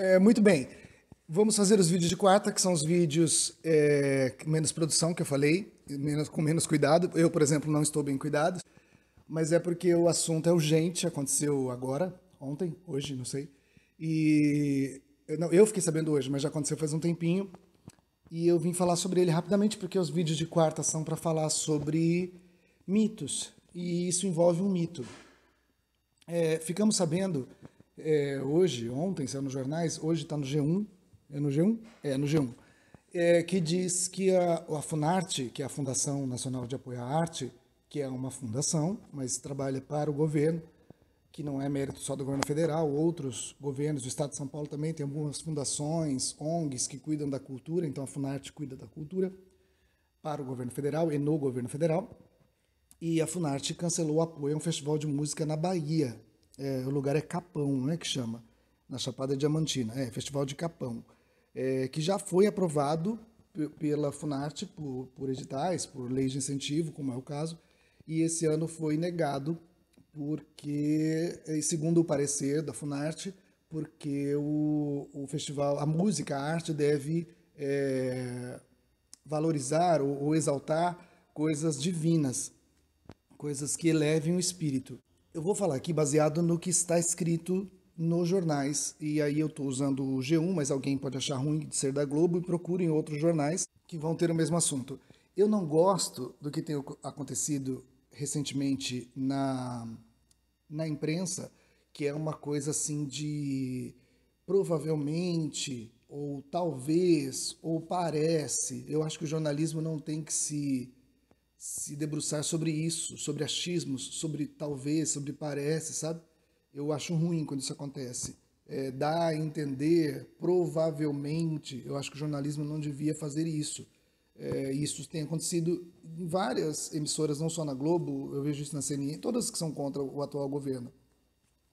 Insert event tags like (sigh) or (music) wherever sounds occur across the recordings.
É, muito bem. Vamos fazer os vídeos de quarta, que são os vídeos é, menos produção, que eu falei, menos, com menos cuidado. Eu, por exemplo, não estou bem cuidado, mas é porque o assunto é urgente, aconteceu agora, ontem, hoje, não sei. E não, eu fiquei sabendo hoje, mas já aconteceu faz um tempinho. E eu vim falar sobre ele rapidamente, porque os vídeos de quarta são para falar sobre mitos. E isso envolve um mito. É, ficamos sabendo é, hoje, ontem, saiu nos jornais, hoje está no G1, é no G1? É, no G1, é, que diz que a, a FUNARTE, que é a Fundação Nacional de Apoio à Arte, que é uma fundação, mas trabalha para o governo, que não é mérito só do governo federal, outros governos do estado de São Paulo também tem algumas fundações, ONGs que cuidam da cultura, então a Funarte cuida da cultura para o governo federal e no governo federal. E a Funarte cancelou o apoio a um festival de música na Bahia, é, o lugar é Capão, né, que chama, na Chapada Diamantina, é, Festival de Capão, é, que já foi aprovado pela Funarte por, por editais, por leis de incentivo, como é o caso, e esse ano foi negado porque, é, segundo o parecer da Funarte, porque o, o festival, a música, a arte deve é, valorizar ou, ou exaltar coisas divinas, coisas que elevem o espírito. Eu vou falar aqui baseado no que está escrito nos jornais. E aí eu estou usando o G1, mas alguém pode achar ruim de ser da Globo e procurem outros jornais que vão ter o mesmo assunto. Eu não gosto do que tem acontecido recentemente na, na imprensa, que é uma coisa assim de provavelmente, ou talvez, ou parece. Eu acho que o jornalismo não tem que se se debruçar sobre isso, sobre achismos, sobre talvez, sobre parece, sabe? Eu acho ruim quando isso acontece. É, dá a entender, provavelmente, eu acho que o jornalismo não devia fazer isso. É, isso tem acontecido em várias emissoras, não só na Globo, eu vejo isso na CNN, todas que são contra o atual governo.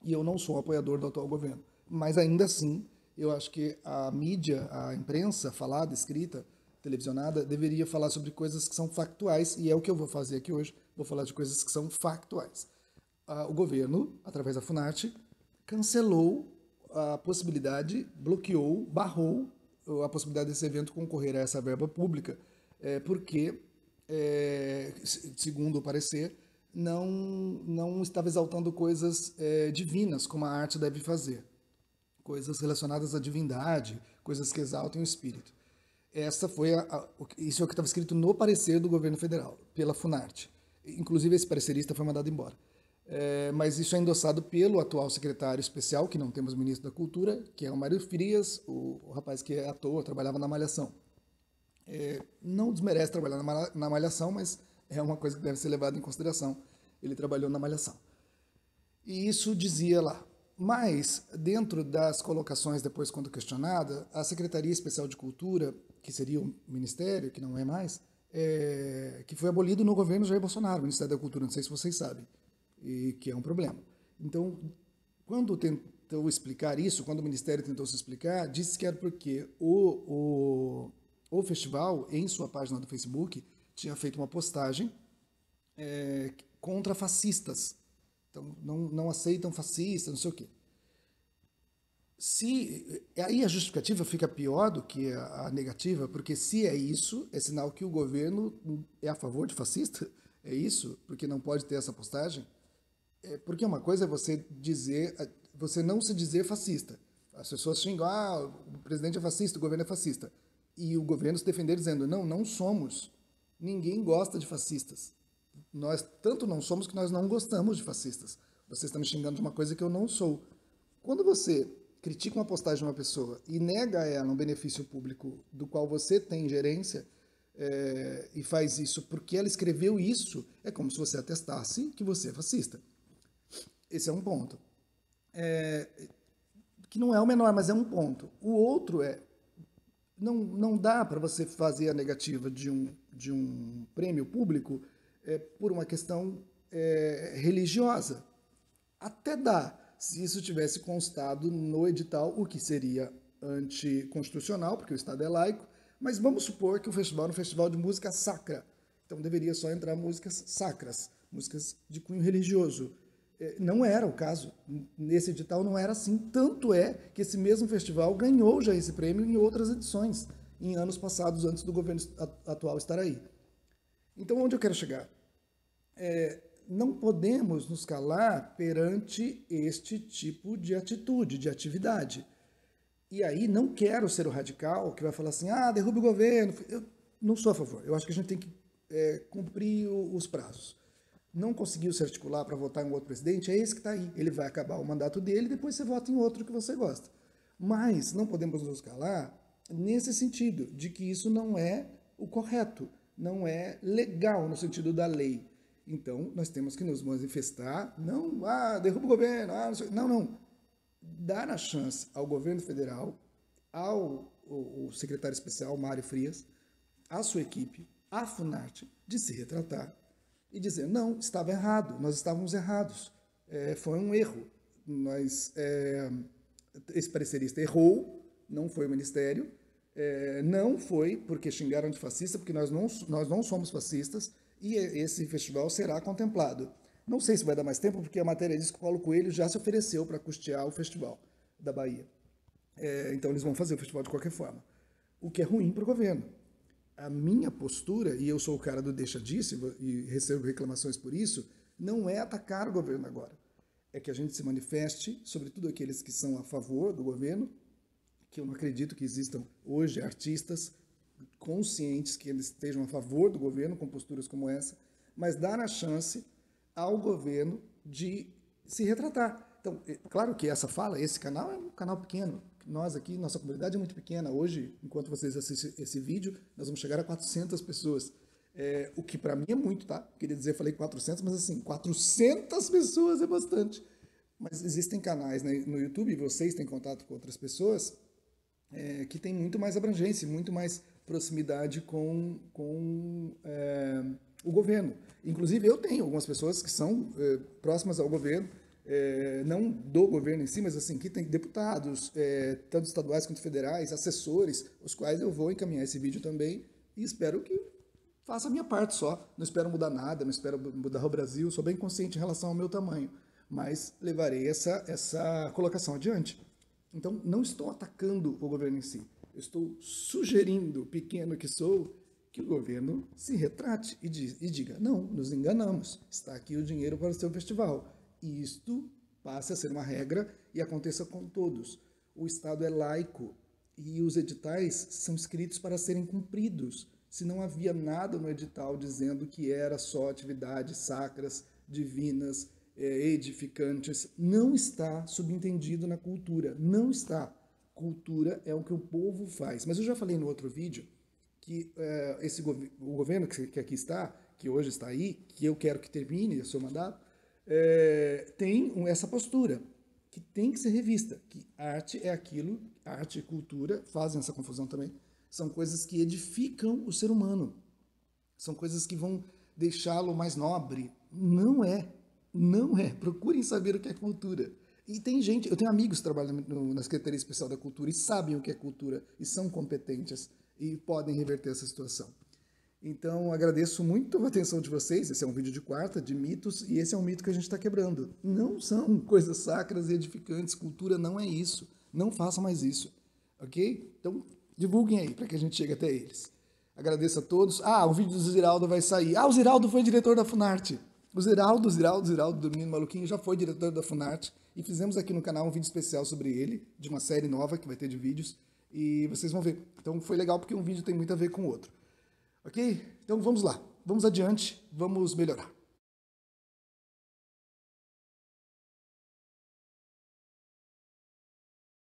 E eu não sou um apoiador do atual governo. Mas ainda assim, eu acho que a mídia, a imprensa falada, escrita, televisionada deveria falar sobre coisas que são factuais, e é o que eu vou fazer aqui hoje, vou falar de coisas que são factuais. Ah, o governo, através da Funarte cancelou a possibilidade, bloqueou, barrou uh, a possibilidade desse evento concorrer a essa verba pública, é, porque, é, segundo o parecer, não, não estava exaltando coisas é, divinas, como a arte deve fazer. Coisas relacionadas à divindade, coisas que exaltem o espírito. Essa foi a, a, isso é o que estava escrito no parecer do governo federal, pela Funarte. Inclusive, esse parecerista foi mandado embora. É, mas isso é endossado pelo atual secretário especial, que não temos ministro da Cultura, que é o Mário Frias, o, o rapaz que é ator, trabalhava na Malhação. É, não desmerece trabalhar na, na Malhação, mas é uma coisa que deve ser levada em consideração. Ele trabalhou na Malhação. E isso dizia lá. Mas, dentro das colocações, depois, quando questionada, a Secretaria Especial de Cultura que seria o ministério, que não é mais, é, que foi abolido no governo Jair Bolsonaro, o Ministério da Cultura, não sei se vocês sabem, e que é um problema. Então, quando tentou explicar isso, quando o Ministério tentou se explicar, disse que era porque o, o, o festival, em sua página do Facebook, tinha feito uma postagem é, contra fascistas. Então, não, não aceitam fascistas, não sei o quê. Se eh, aí a justificativa fica pior do que a, negativa, porque se é isso, é sinal que o governo é a favor de fascista. É isso, porque não pode ter essa postagem. É porque uma coisa é você dizer, eh, você não se dizer fascista. As pessoas xingam, ah, o presidente é fascista, o governo é fascista. E o governo se defender dizendo, não, não somos. Ninguém gosta de fascistas. Nós tanto não somos que nós não gostamos de fascistas. Você está me xingando de uma coisa que eu não sou. Quando você critica uma postagem de uma pessoa e nega a ela um benefício público do qual você tem gerência é, e faz isso porque ela escreveu isso, é como se você atestasse que você é fascista. Esse é um ponto. É, que não é o menor, mas é um ponto. O outro é não, não dá para você fazer a negativa de um, de um prêmio público é, por uma questão é, religiosa. Até dá, se isso tivesse constado no edital, o que seria anticonstitucional, porque o Estado é laico, mas vamos supor que o festival é um festival de música sacra, então deveria só entrar músicas sacras, músicas de cunho religioso. É, não era o caso, nesse edital não era assim, tanto é que esse mesmo festival ganhou já esse prêmio em outras edições, em anos passados, antes do governo atual estar aí. Então, onde eu quero chegar? É, não podemos nos calar perante este tipo de atitude, de atividade. E aí não quero ser o radical que vai falar assim, ah, derruba o governo. Eu não sou a favor. Eu acho que a gente tem que é, cumprir os prazos. Não conseguiu se articular para votar em um outro presidente, é esse que está aí. Ele vai acabar o mandato dele e depois você vota em outro que você gosta. Mas não podemos nos calar nesse sentido, de que isso não é o correto, não é legal no sentido da lei então, nós temos que nos manifestar, não, ah, derruba o governo, ah, não, não, não. Dar a chance ao governo federal, ao o, o secretário especial Mário Frias, à sua equipe, à FUNART, de se retratar e dizer, não, estava errado, nós estávamos errados, é, foi um erro, nós, é, esse parecerista errou, não foi o Ministério, é, não foi porque xingaram de fascista, porque nós não, nós não somos fascistas, e esse festival será contemplado. Não sei se vai dar mais tempo, porque a matéria diz que o Paulo Coelho já se ofereceu para custear o festival da Bahia. É, então eles vão fazer o festival de qualquer forma, o que é ruim para o governo. A minha postura, e eu sou o cara do deixa disso e recebo reclamações por isso, não é atacar o governo agora. É que a gente se manifeste, sobretudo aqueles que são a favor do governo, que eu não acredito que existam hoje artistas conscientes que eles estejam a favor do governo com posturas como essa, mas dar a chance ao governo de se retratar. Então, é claro que essa fala, esse canal é um canal pequeno. Nós aqui, nossa comunidade é muito pequena. Hoje, enquanto vocês assistem esse vídeo, nós vamos chegar a 400 pessoas. É, o que para mim é muito, tá? Queria dizer, falei 400, mas assim, 400 pessoas é bastante. Mas existem canais né? no YouTube, vocês têm contato com outras pessoas, é, que tem muito mais abrangência, muito mais proximidade com, com é, o governo. Inclusive, eu tenho algumas pessoas que são é, próximas ao governo, é, não do governo em si, mas assim, que tem deputados, é, tanto estaduais quanto federais, assessores, os quais eu vou encaminhar esse vídeo também e espero que faça a minha parte só. Não espero mudar nada, não espero mudar o Brasil, sou bem consciente em relação ao meu tamanho, mas levarei essa, essa colocação adiante. Então, não estou atacando o governo em si estou sugerindo, pequeno que sou, que o governo se retrate e, diz, e diga: não, nos enganamos, está aqui o dinheiro para o seu festival. E isto passe a ser uma regra e aconteça com todos. O Estado é laico e os editais são escritos para serem cumpridos. Se não havia nada no edital dizendo que era só atividades sacras, divinas, eh, edificantes, não está subentendido na cultura, não está. Cultura é o que o povo faz. Mas eu já falei no outro vídeo que uh, esse gov o governo que, que, aqui está, que hoje está aí, que eu quero que termine o seu mandato, é, tem essa postura que tem que ser revista, que arte é aquilo, arte e cultura fazem essa confusão também, são coisas que edificam o ser humano, são coisas que vão deixá-lo mais nobre. Não é, não é. Procurem saber o que é cultura. E tem gente, eu tenho amigos que trabalham no, na Secretaria Especial da Cultura e sabem o que é cultura e são competentes e podem reverter essa situação. Então, agradeço muito a atenção de vocês. Esse é um vídeo de quarta, de mitos, e esse é um mito que a gente está quebrando. Não são (laughs) coisas sacras e edificantes. Cultura não é isso. Não façam mais isso. Ok? Então, divulguem aí para que a gente chegue até eles. Agradeço a todos. Ah, o vídeo do Ziraldo vai sair. Ah, o Ziraldo foi diretor da Funarte. O Ziraldo, Ziraldo, Ziraldo do Menino Maluquinho já foi diretor da Funarte e fizemos aqui no canal um vídeo especial sobre ele, de uma série nova que vai ter de vídeos e vocês vão ver. Então foi legal porque um vídeo tem muito a ver com o outro. Ok? Então vamos lá, vamos adiante, vamos melhorar.